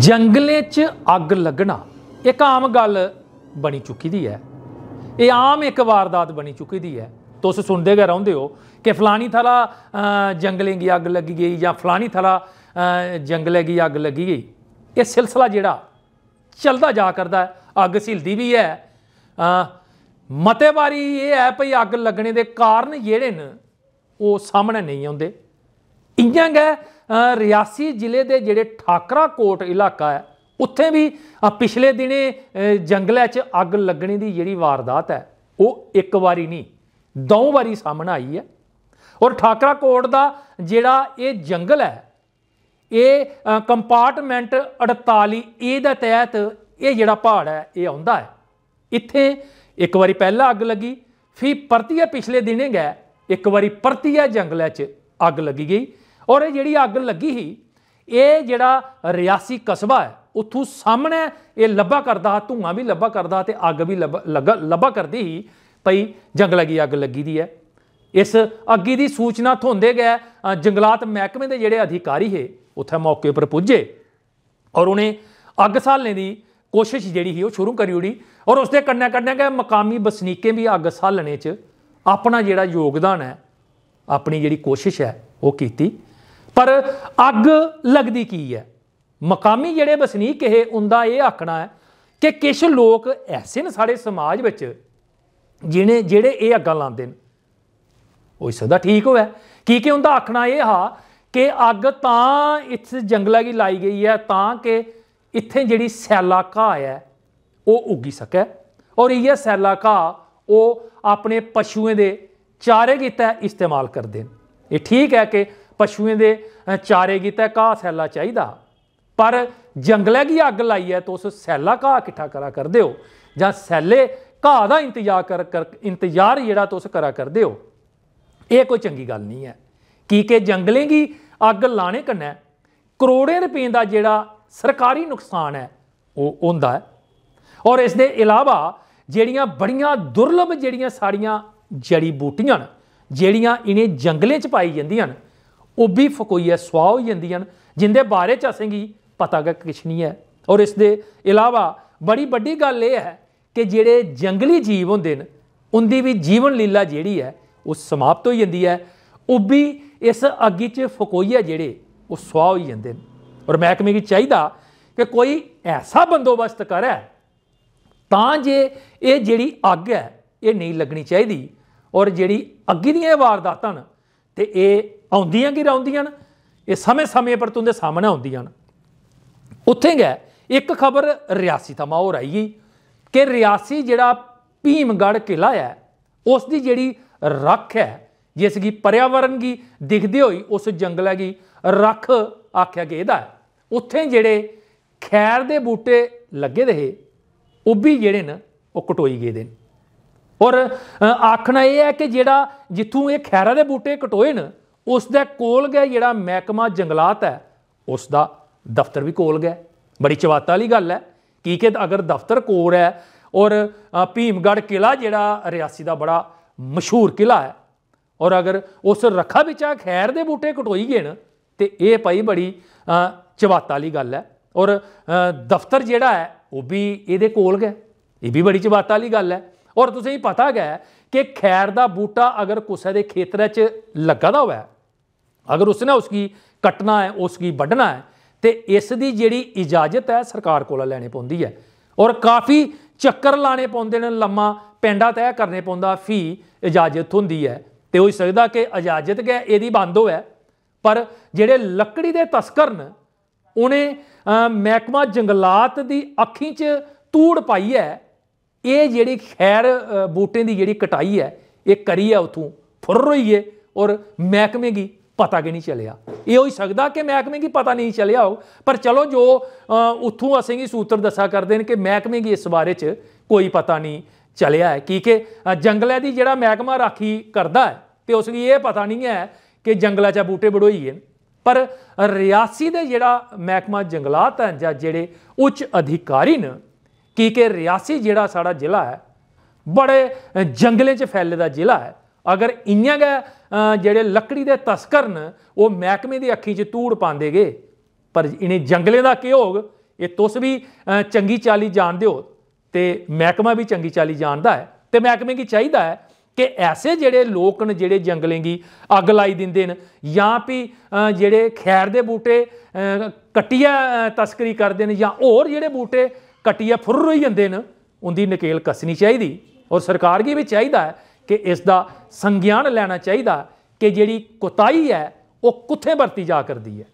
ਜੰਗਲੇ 'ਚ ਅੱਗ ਲੱਗਣਾ ਇੱਕ ਆਮ ਗੱਲ ਬਣੀ ਚੁੱਕੀ ਦੀ ਹੈ ਇਹ ਆਮ ਇੱਕ ਵਾਰਦਾਤ ਬਣੀ ਚੁੱਕੀ ਦੀ ਹੈ ਤੁਸੀਂ ਸੁਣਦੇ ਗਏ ਰਹਿੰਦੇ ਹੋ ਕਿ ਫਲਾਣੀ ਥਲਾ ਜੰਗਲੇ ਦੀ ਅੱਗ ਲੱਗੀ ਗਈ ਜਾਂ ਫਲਾਣੀ ਥਲਾ ਜੰਗਲੇ ਦੀ ਅੱਗ ਲੱਗੀ ਗਈ ਇਹ ਸਿਲਸਿਲਾ ਜਿਹੜਾ ਚੱਲਦਾ ਜਾ ਕਰਦਾ ਹੈ ਅੱਗ ਸਿਲਦੀ ਵੀ ਹੈ ਮਤੇ ਵਾਰੀ ਇਹ ਹੈ ਭਈ ਅੱਗ ਲੱਗਣੇ ਦੇ ਕਾਰਨ ਜਿਹੜੇ ਨੇ ਉਹ ਸਾਹਮਣੇ ਨਹੀਂ ਆਉਂਦੇ ਇੰਜਾਂ ਗਏ ਰਿਆਸੀ ਜ਼ਿਲ੍ਹੇ ਦੇ ਜਿਹੜੇ ਠਾਕਰਾ ਕੋਟ ਇਲਾਕਾ ਹੈ ਉੱਥੇ ਵੀ ਪਿਛਲੇ ਦਿਨੇ ਜੰਗਲਾਂ 'ਚ ਅੱਗ ਲੱਗਣੀ ਦੀ ਜਿਹੜੀ ਵਾਰਦਾਤ ਹੈ ਉਹ ਇੱਕ ਵਾਰੀ ਨਹੀਂ ਦੋ ਵਾਰੀ ਸਾਹਮਣੇ ਆਈ ਹੈ ਔਰ ਠਾਕਰਾ ਕੋਟ ਦਾ ਜਿਹੜਾ ਇਹ ਜੰਗਲ ਹੈ ਇਹ ਕੰਪਾਰਟਮੈਂਟ 48 A ਦੇ ਤਹਿਤ ਇਹ ਜਿਹੜਾ ਪਹਾੜ ਹੈ ਇਹ ਆਉਂਦਾ ਹੈ ਇੱਥੇ ਇੱਕ ਵਾਰੀ ਪਹਿਲਾਂ ਅੱਗ ਲੱਗੀ ਫਿਰ ਪਰਤੀਆ ਪਿਛਲੇ ਦਿਨੇ ਗਿਆ ਇੱਕ ਵਾਰੀ ਪਰਤੀਆ ਜੰਗਲਾਂ 'ਚ ਅੱਗ ਲੱਗੀ ਗਈ ਔਰ ਇਹ ਜਿਹੜੀ ਅੱਗ ਲੱਗੀ ਸੀ ਇਹ ਜਿਹੜਾ ਰਿਆਸੀ ਕਸਬਾ ਹੈ ਉੱਥੋਂ ਸਾਹਮਣੇ ਇਹ ਲੱਭਾ ਕਰਦਾ ਧੂਆਂ ਵੀ ਲੱਭਾ ਕਰਦਾ ਤੇ ਅੱਗ ਵੀ ਲੱਭਾ ਕਰਦੀ ਸੀ ਭਈ ਜੰਗਲਾਂ ਦੀ ਅੱਗ ਲੱਗੀ ਦੀ ਹੈ ਇਸ ਅੱਗੀ ਦੀ ਸੂਚਨਾ ਥੋਂਦੇ ਗਏ ਜੰਗਲਾਤ ਮਹਿਕਮੇ ਦੇ ਜਿਹੜੇ ਅਧਿਕਾਰੀ ਹੈ ਉੱਥੇ ਮੌਕੇ ਉੱਪਰ ਪੁੱਜੇ ਔਰ ਉਹਨੇ ਅੱਗ ਸਾਲਣ ਦੀ ਕੋਸ਼ਿਸ਼ ਜਿਹੜੀ ਸੀ ਉਹ ਸ਼ੁਰੂ ਕਰੀ ਉੜੀ ਔਰ ਉਸ ਦੇ ਕੰਨਿਆ ਕੰਨਿਆ ਗਏ ਮਕਾਮੀ ਬਸਨੀਕੇ ਵੀ ਅੱਗ ਸਾਲਣੇ 'ਚ ਆਪਣਾ ਜਿਹੜਾ ਯੋਗਦਾਨ ਹੈ ਆਪਣੀ ਜਿਹੜੀ ਕੋਸ਼ਿਸ਼ ਹੈ ਉਹ ਕੀਤੀ ਪਰ ਅੱਗ ਲੱਗਦੀ ਕੀ ਹੈ ਮਕਾਮੀ ਜਿਹੜੇ ਵਸਨੀਕ ਇਹ ਹੁੰਦਾ ਇਹ ਆਖਣਾ ਹੈ ਕਿ ਕਿਛ ਲੋਕ ਐਸੇ ਨੇ ਸਾਡੇ ਸਮਾਜ ਵਿੱਚ ਜਿਹਨੇ ਜਿਹੜੇ ਇਹ ਅੱਗਾਂ ਲਾਉਂਦੇ ਨੇ ਉਹ ਸਦਾ ਠੀਕ ਹੋਇਆ ਕੀ ਕਿ ਹੁੰਦਾ ਆਖਣਾ ਇਹ ਹਾ ਕਿ ਅੱਗ ਤਾਂ ਇਸ ਜੰਗਲਾਂ ਦੀ ਲਾਈ ਗਈ ਹੈ ਤਾਂ ਕਿ ਇੱਥੇ ਜਿਹੜੀ ਸੈਲਾ ਘਾ ਹੈ ਉਹ ਉੱਗੀ ਸਕੇ ਔਰ ਇਹ ਸੈਲਾ ਘਾ ਉਹ ਆਪਣੇ ਪਸ਼ੂਆਂ ਦੇ ਚਾਰੇ ਕੀਤਾ ਇਸਤੇਮਾਲ ਕਰਦੇ ਨੇ ਇਹ ਠੀਕ ਹੈ ਕਿ ਪਸ਼ੂਆਂ ਦੇ ਚਾਰੇ ਕੀਤਾ ਘਾਹ ਸੈਲਾ ਚਾਹੀਦਾ ਪਰ ਜੰਗਲੇ ਦੀ ਅੱਗ ਲਾਈ ਹੈ ਤੋ ਉਸ ਸੈਲਾ ਘਾਹ ਇਕੱਠਾ ਕਰਾ ਕਰਦੇ ਹੋ ਜਾਂ ਸੈਲੇ ਘਾਹ ਦਾ ਇੰਤਜ਼ਾਰ ਕਰ ਇੰਤਜ਼ਾਰ ਜਿਹੜਾ ਤੋ ਉਸ ਕਰਾ ਕਰਦੇ ਹੋ ਇਹ ਕੋਈ ਚੰਗੀ ਗੱਲ ਨਹੀਂ ਹੈ ਕੀ ਕਿ ਜੰਗਲੇ ਦੀ ਅੱਗ ਲਾਣੇ ਕੰਨੈ ਕਰੋੜੇ ਰੁਪਏ ਦਾ ਜਿਹੜਾ ਸਰਕਾਰੀ ਨੁਕਸਾਨ ਹੈ ਉਹ ਹੁੰਦਾ ਹੈ ਔਰ ਇਸ ਦੇ ਇਲਾਵਾ ਜਿਹੜੀਆਂ ਬੜੀਆਂ ਦੁਰਲਭ ਜਿਹੜੀਆਂ ਸਾੜੀਆਂ ਜੜੀ ਬੂਟੀਆਂ ਜਿਹੜੀਆਂ ਇਹਨੇ ਜੰਗਲੇ ਚ ਪਾਈ ਜਾਂਦੀਆਂ ਵੀ ਫਕੋਈਆ ਸਵਾ ਹੋ ਜਾਂਦੀਆਂ ਜਿੰਦੇ ਬਾਰੇ ਚ ਅਸੇਂਗੀ ਪਤਾ ਕਿਛ ਨਹੀਂ ਹੈ ਔਰ ਇਸ ਦੇ ਇਲਾਵਾ ਬੜੀ ਵੱਡੀ ਗੱਲ ਇਹ ਹੈ ਕਿ ਜਿਹੜੇ ਜੰਗਲੀ ਜੀਵ ਹੁੰਦੇ ਨੇ ਉਹਦੀ ਵੀ ਜੀਵਨ ਲੀਲਾ ਜਿਹੜੀ ਹੈ ਉਹ ਸਮਾਪਤ ਹੋ ਜਾਂਦੀ ਹੈ ਵੀ ਇਸ ਅੱਗੀ 'ਚ ਫਕੋਈਆ ਜਿਹੜੇ ਉਹ ਸਵਾ ਹੋ ਜਾਂਦੇ ਨੇ ਔਰ ਮਹਿਕਮੇ ਕੀ ਚਾਹੀਦਾ ਕਿ ਕੋਈ ਐਸਾ ਬੰਦੋਬਸਤ ਕਰੇ ਤਾਂ ਜੇ ਇਹ ਜਿਹੜੀ ਅੱਗ ਹੈ ਇਹ ਨਹੀਂ ਲੱਗਣੀ ਚਾਹੀਦੀ ਔਰ ਜਿਹੜੀ ਅੱਗੀ ਦੀਆਂ ਇਹ ਵਾਰਦਾਤਾਂ ਨੇ ਤੇ ਇਹ ਆਉਂਦੀਆਂ ਰਹਉਂਦੀਆਂ ਨੇ ਇਹ ਸਮੇਂ-ਸਮੇਂ ਪਰ ਤੁੰਦੇ ਸਾਹਮਣੇ ਆਉਂਦੀਆਂ ਉੱਥੇ ਗਿਆ ਇੱਕ ਖਬਰ ਰਿਆਸੀ ਤੋਂ ਮਾਹੌਰ ਆਈ ਗਈ ਕਿ ਰਿਆਸੀ ਜਿਹੜਾ ਭੀਮਗੜ ਕਿਲਾ ਹੈ ਉਸ ਦੀ ਜਿਹੜੀ ਰੱਖ ਹੈ ਜਿਸ ਦੀ ਪਰਿਆਵਰਨ ਕੀ ਦਿਖਦੇ ਹੋਈ ਉਸ ਜੰਗਲ ਕੀ ਰੱਖ ਆਖਿਆ ਗਿਆ ਇਹਦਾ ਉੱਥੇ ਜਿਹੜੇ ਖੈਰ ਦੇ ਬੂਟੇ ਲੱਗੇ ਰਹੇ ਉਹ ਵੀ ਜਿਹੜੇ ਨੇ ਉਹ ਕਟੋਈ ਗਏ ਦੇ ਔਰ ਆਖਣਾ ਇਹ ਹੈ ਕਿ ਜਿਹੜਾ ਜਿੱਥੋਂ ਇਹ ਖੈਰਾ ਦੇ ਬੂਟੇ ਕਟੋਏ ਨੇ ਉਸ ਦੇ ਕੋਲ ਗਿਆ ਜਿਹੜਾ ਮਹਿਕਮਾ ਜੰਗਲਾਤ ਹੈ ਉਸ ਦਾ ਦਫ਼ਤਰ ਵੀ ਕੋਲ ਗਿਆ ਬੜੀ ਚਵਾਤਾ ਵਾਲੀ ਗੱਲ ਹੈ ਕੀ ਕਿ ਅਗਰ ਦਫ਼ਤਰ ਕੋਲ ਹੈ ਔਰ ਭੀਮਗੜ ਕਿਲਾ ਜਿਹੜਾ ਰਿਆਸੀ ਦਾ ਬੜਾ ਮਸ਼ਹੂਰ ਕਿਲਾ ਹੈ ਔਰ ਅਗਰ ਉਸ ਰਖਾ ਵਿੱਚ ਆ ਖੈਰ ਦੇ ਬੂਟੇ ਕਟੋਈ ਗਏ ਨਾ ਤੇ ਇਹ ਪਈ ਬੜੀ ਚਵਾਤਾ ਵਾਲੀ ਗੱਲ ਹੈ ਔਰ ਦਫ਼ਤਰ ਜਿਹੜਾ ਹੈ ਉਹ ਵੀ ਇਹਦੇ ਕੋਲ ਗਿਆ ਇਹ ਵੀ ਬੜੀ ਚਵਾਤਾ ਵਾਲੀ ਗੱਲ ਹੈ ਔਰ ਤੁਸੀਂ ਪਤਾ ਹੈ ਕਿ ਖੈਰ ਦਾ ਬੂਟਾ ਅਗਰ ਕਿਸੇ ਦੇ ਖੇਤਰ 'ਚ ਲੱਗਾ ਦਾ ਹੋਵੇ ਅਗਰ ਉਸਨੇ ਉਸकी ਕੱਟਣਾ ਹੈ ਉਸकी ਵੱਢਣਾ ਹੈ ਤੇ ਇਸ ਦੀ ਜਿਹੜੀ ਇਜਾਜ਼ਤ ਹੈ ਸਰਕਾਰ ਕੋਲੋਂ ਲੈਣੀ ਪੈਂਦੀ ਹੈ ਔਰ ਕਾਫੀ ਚੱਕਰ ਲਾਣੇ ਪੈਂਦੇ ਨੇ ਲੰਮਾ ਪੈਂਡਾ ਤੈਅ ਕਰਨੇ ਪੈਂਦਾ ਫੀ ਇਜਾਜ਼ਤ ਹੁੰਦੀ ਹੈ ਤੇ ਹੋ ਸਕਦਾ ਕਿ ਇਜਾਜ਼ਤ ਗਿਆ ਇਹਦੀ ਬੰਦ ਹੋਇਆ ਪਰ ਜਿਹੜੇ ਲੱਕੜੀ ਦੇ ਤਸਕਰ ਨੇ ਉਹਨੇ ਮਹਿਕਮਾ ਜੰਗਲਾਤ ਦੀ ਅੱਖੀਂ 'ਚ ਤੂੜ ਪਾਈ ਹੈ ਇਹ ਜਿਹੜੀ ਖੈਰ ਬੂਟੇ ਦੀ ਜਿਹੜੀ ਕਟਾਈ ਹੈ ਇਹ ਕਰੀ ਹੈ ਉਥੋਂ ਫੁਰ ਰਹੀ ਹੈ ਔਰ ਮਹਿਕਮੇ ਦੀ ਪਤਾ ਕਿ ਨਹੀਂ ਚੱਲਿਆ ਇਹ ਹੋ ਸਕਦਾ ਕਿ ਮਹਿਕਮੇ ਕੀ ਪਤਾ ਨਹੀਂ ਚੱਲਿਆ ਹੋ ਪਰ ਚਲੋ ਜੋ ਉੱਥੋਂ ਕੀ ਸੂਤਰ ਦੱਸਾ ਕਰਦੇ ਨੇ ਕਿ ਮਹਿਕਮੇ ਕੀ ਇਸ ਬਾਰੇ 'ਚ ਕੋਈ ਪਤਾ ਨਹੀਂ ਚੱਲਿਆ ਹੈ ਕੀ ਕਿ ਜੰਗਲਾਂ ਦੀ ਜਿਹੜਾ ਮਹਿਕਮਾ ਰਾਖੀ ਕਰਦਾ ਹੈ ਤੇ ਉਸ ਲਈ ਇਹ ਪਤਾ ਨਹੀਂ ਹੈ ਕਿ ਜੰਗਲਾਂ 'ਚ ਬੂਟੇ ਬੜੋਈਏ ਪਰ ਰਿਆਸੀ ਦੇ ਜਿਹੜਾ ਮਹਿਕਮਾ ਜੰਗਲਾਤ ਹੈ ਜਾਂ ਜਿਹੜੇ ਉੱਚ ਅਧਿਕਾਰੀ ਨੇ ਕੀ ਕਿ ਰਿਆਸੀ ਜਿਹੜਾ ਸਾਡਾ ਜ਼ਿਲ੍ਹਾ ਹੈ ਬੜੇ ਜੰਗਲੇ 'ਚ ਫੈਲੇ ਦਾ ਜ਼ਿਲ੍ਹਾ ਹੈ ਅਗਰ ਇੰਨਾਂ ਗਾ ਜਿਹੜੇ ਲੱਕੜੀ ਦੇ ਤਸਕਰ ਨ ਉਹ ਮਹਿਕਮੇ ਦੀ ਅੱਖੀ 'ਚ ਤੂੜ ਪਾਉਂਦੇਗੇ ਪਰ ਇਹਨੇ ਜੰਗਲੇ ਦਾ ਕੀ ਹੋਗ ਇਹ ਤੁਸ ਵੀ ਚੰਗੀ ਚਾਲੀ ਜਾਣਦੇ ਹੋ ਤੇ ਮਹਿਕਮਾ ਵੀ ਚੰਗੀ ਚਾਲੀ ਜਾਣਦਾ ਹੈ ਤੇ ਮਹਿਕਮੇ ਕੀ ਚਾਹੀਦਾ ਹੈ ਕਿ ਐਸੇ ਜਿਹੜੇ ਲੋਕ ਨੇ ਜਿਹੜੇ ਦੀ ਅੱਗ ਲਾਈ ਦਿੰਦੇ ਨੇ ਜਾਂ ਵੀ ਜਿਹੜੇ ਖੈਰ ਦੇ ਬੂਟੇ ਕਟਿਆ ਤਸਕਰੀ ਕਰਦੇ ਨੇ ਜਾਂ ਹੋਰ ਜਿਹੜੇ ਬੂਟੇ ਕਟਿਆ ਫੁਰ ਰਹੀ ਜਾਂਦੇ ਨੇ ਉਹਦੀ ਨਕੇਲ ਕੱਸਣੀ ਚਾਹੀਦੀ ਔਰ ਸਰਕਾਰ ਕੀ ਵੀ ਚਾਹੀਦਾ ਹੈ ਕਿ ਇਸ ਦਾ ਸੰਗਿਆਨ ਲੈਣਾ ਚਾਹੀਦਾ ਕਿ ਜਿਹੜੀ ਕੁਤਾਈ ਹੈ ਉਹ ਕਿੱਥੇ ਵਰਤੀ ਜਾ ਕਰਦੀ ਹੈ